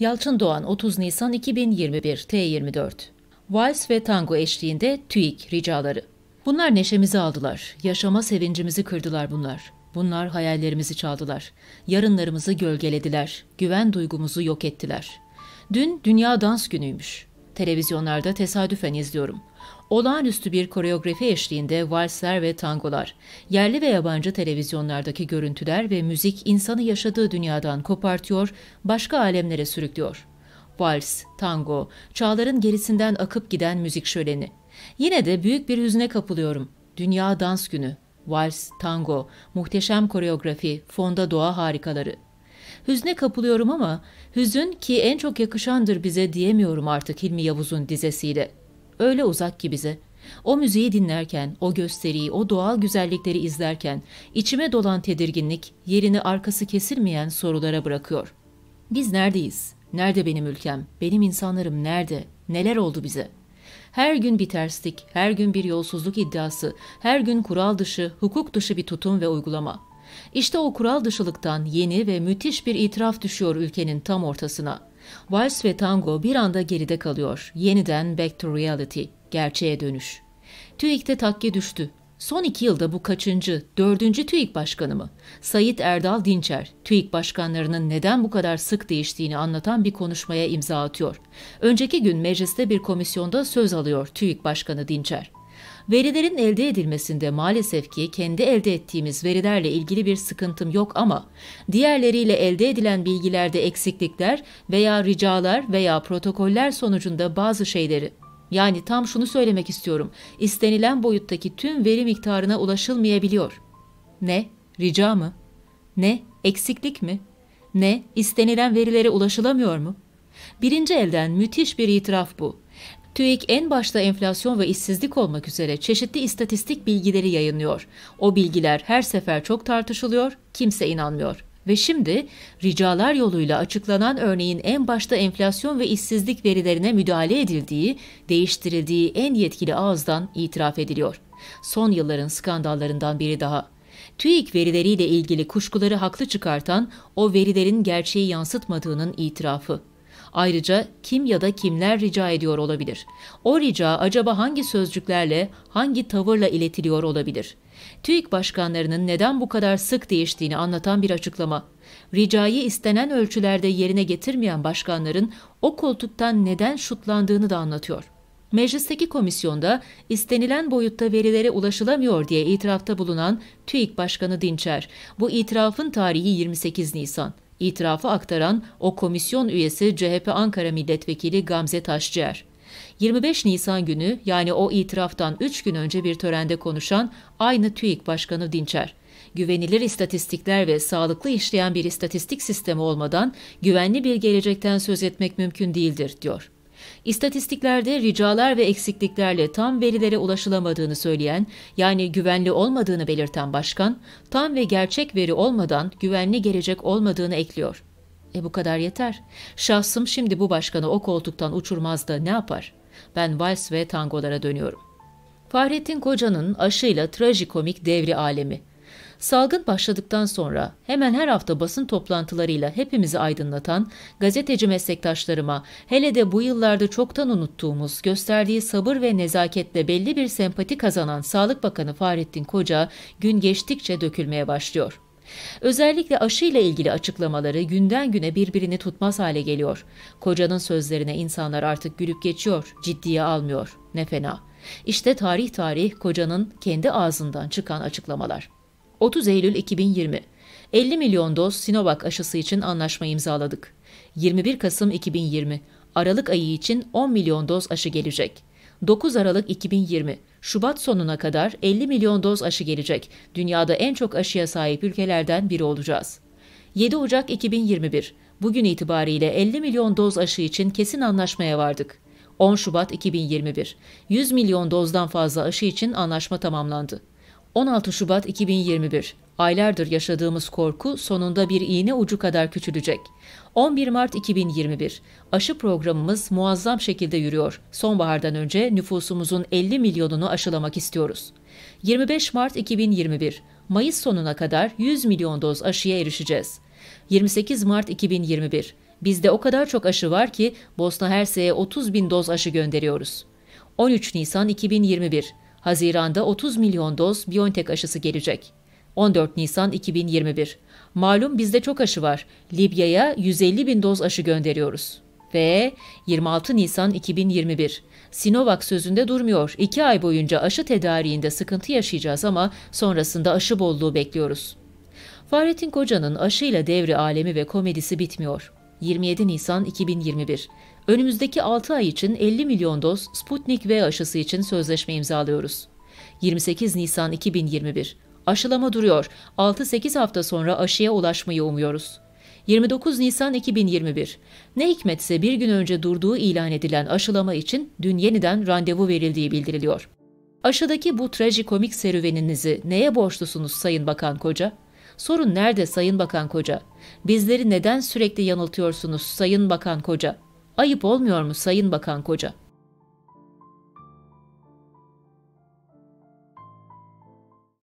Yalçın Doğan 30 Nisan 2021 T24 Vals ve tango eşliğinde TÜİK ricaları. Bunlar neşemizi aldılar, yaşama sevincimizi kırdılar bunlar. Bunlar hayallerimizi çaldılar, yarınlarımızı gölgelediler, güven duygumuzu yok ettiler. Dün Dünya Dans Günü'ymüş. Televizyonlarda tesadüfen izliyorum. Olağanüstü bir koreografi eşliğinde valsler ve tangolar, yerli ve yabancı televizyonlardaki görüntüler ve müzik insanı yaşadığı dünyadan kopartıyor, başka alemlere sürüklüyor. Vals, tango, çağların gerisinden akıp giden müzik şöleni. Yine de büyük bir hüzne kapılıyorum. Dünya Dans Günü, vals, tango, muhteşem koreografi, fonda doğa harikaları. Hüzne kapılıyorum ama hüzün ki en çok yakışandır bize diyemiyorum artık Hilmi Yavuz'un dizesiyle.'' Öyle uzak ki bize. O müziği dinlerken, o gösteriyi, o doğal güzellikleri izlerken içime dolan tedirginlik yerini arkası kesilmeyen sorulara bırakıyor. Biz neredeyiz? Nerede benim ülkem? Benim insanlarım nerede? Neler oldu bize?'' Her gün bir terslik, her gün bir yolsuzluk iddiası, her gün kural dışı, hukuk dışı bir tutum ve uygulama. İşte o kural dışılıktan yeni ve müthiş bir itiraf düşüyor ülkenin tam ortasına. Vals ve tango bir anda geride kalıyor. Yeniden back to reality, gerçeğe dönüş. TÜİK'te takke düştü. Son iki yılda bu kaçıncı, dördüncü TÜİK Başkanı mı? Sayit Erdal Dinçer, TÜİK başkanlarının neden bu kadar sık değiştiğini anlatan bir konuşmaya imza atıyor. Önceki gün mecliste bir komisyonda söz alıyor TÜİK Başkanı Dinçer. Verilerin elde edilmesinde maalesef ki kendi elde ettiğimiz verilerle ilgili bir sıkıntım yok ama diğerleriyle elde edilen bilgilerde eksiklikler veya ricalar veya protokoller sonucunda bazı şeyleri yani tam şunu söylemek istiyorum. İstenilen boyuttaki tüm veri miktarına ulaşılmayabiliyor. Ne? Rica mı? Ne? Eksiklik mi? Ne? İstenilen verilere ulaşılamıyor mu? Birinci elden müthiş bir itiraf bu. TÜİK en başta enflasyon ve işsizlik olmak üzere çeşitli istatistik bilgileri yayınlıyor. O bilgiler her sefer çok tartışılıyor, kimse inanmıyor. Ve şimdi ricalar yoluyla açıklanan örneğin en başta enflasyon ve işsizlik verilerine müdahale edildiği, değiştirildiği en yetkili ağızdan itiraf ediliyor. Son yılların skandallarından biri daha. TÜİK verileriyle ilgili kuşkuları haklı çıkartan o verilerin gerçeği yansıtmadığının itirafı. Ayrıca kim ya da kimler rica ediyor olabilir? O rica acaba hangi sözcüklerle, hangi tavırla iletiliyor olabilir? TÜİK başkanlarının neden bu kadar sık değiştiğini anlatan bir açıklama. Ricayı istenen ölçülerde yerine getirmeyen başkanların o koltuktan neden şutlandığını da anlatıyor. Meclisteki komisyonda istenilen boyutta verilere ulaşılamıyor diye itirafta bulunan TÜİK Başkanı Dinçer, bu itirafın tarihi 28 Nisan. İtirafı aktaran o komisyon üyesi CHP Ankara Milletvekili Gamze Taşciğer. 25 Nisan günü yani o itiraftan 3 gün önce bir törende konuşan aynı TÜİK Başkanı Dinçer güvenilir istatistikler ve sağlıklı işleyen bir istatistik sistemi olmadan güvenli bir gelecekten söz etmek mümkün değildir, diyor. İstatistiklerde ricalar ve eksikliklerle tam verilere ulaşılamadığını söyleyen, yani güvenli olmadığını belirten başkan, tam ve gerçek veri olmadan güvenli gelecek olmadığını ekliyor. E bu kadar yeter. Şahsım şimdi bu başkanı o koltuktan uçurmaz da ne yapar? Ben vals ve tangolara dönüyorum. Fahrettin Koca'nın aşıyla trajikomik devri alemi Salgın başladıktan sonra hemen her hafta basın toplantılarıyla hepimizi aydınlatan gazeteci meslektaşlarıma hele de bu yıllarda çoktan unuttuğumuz gösterdiği sabır ve nezaketle belli bir sempati kazanan Sağlık Bakanı Fahrettin Koca gün geçtikçe dökülmeye başlıyor. Özellikle aşıyla ilgili açıklamaları günden güne birbirini tutmaz hale geliyor. Kocanın sözlerine insanlar artık gülüp geçiyor, ciddiye almıyor. Ne fena. İşte tarih tarih kocanın kendi ağzından çıkan açıklamalar. 30 Eylül 2020 50 milyon doz Sinovac aşısı için anlaşma imzaladık. 21 Kasım 2020 Aralık ayı için 10 milyon doz aşı gelecek. 9 Aralık 2020 Şubat sonuna kadar 50 milyon doz aşı gelecek. Dünyada en çok aşıya sahip ülkelerden biri olacağız. 7 Ocak 2021 Bugün itibariyle 50 milyon doz aşı için kesin anlaşmaya vardık. 10 Şubat 2021 100 milyon dozdan fazla aşı için anlaşma tamamlandı. 16 Şubat 2021. Aylardır yaşadığımız korku sonunda bir iğne ucu kadar küçülecek. 11 Mart 2021. Aşı programımız muazzam şekilde yürüyor. Sonbahardan önce nüfusumuzun 50 milyonunu aşılamak istiyoruz. 25 Mart 2021. Mayıs sonuna kadar 100 milyon doz aşıya erişeceğiz. 28 Mart 2021. Bizde o kadar çok aşı var ki Bosna Hersek'e 30 bin doz aşı gönderiyoruz. 13 Nisan 2021. Haziranda 30 milyon doz BioNTech aşısı gelecek. 14 Nisan 2021. Malum bizde çok aşı var. Libya'ya 150 bin doz aşı gönderiyoruz. Ve 26 Nisan 2021. Sinovac sözünde durmuyor. 2 ay boyunca aşı tedariğinde sıkıntı yaşayacağız ama sonrasında aşı bolluğu bekliyoruz. Fahrettin Koca'nın aşıyla devri alemi ve komedisi bitmiyor. 27 Nisan 2021. Önümüzdeki 6 ay için 50 milyon doz Sputnik V aşısı için sözleşme imzalıyoruz. 28 Nisan 2021. Aşılama duruyor. 6-8 hafta sonra aşıya ulaşmayı umuyoruz. 29 Nisan 2021. Ne hikmetse bir gün önce durduğu ilan edilen aşılama için dün yeniden randevu verildiği bildiriliyor. Aşıdaki bu trajikomik serüveninizi neye borçlusunuz Sayın Bakan Koca? Sorun nerede Sayın Bakan Koca? Bizleri neden sürekli yanıltıyorsunuz Sayın Bakan Koca?'' Ayıp olmuyor mu Sayın Bakan Koca?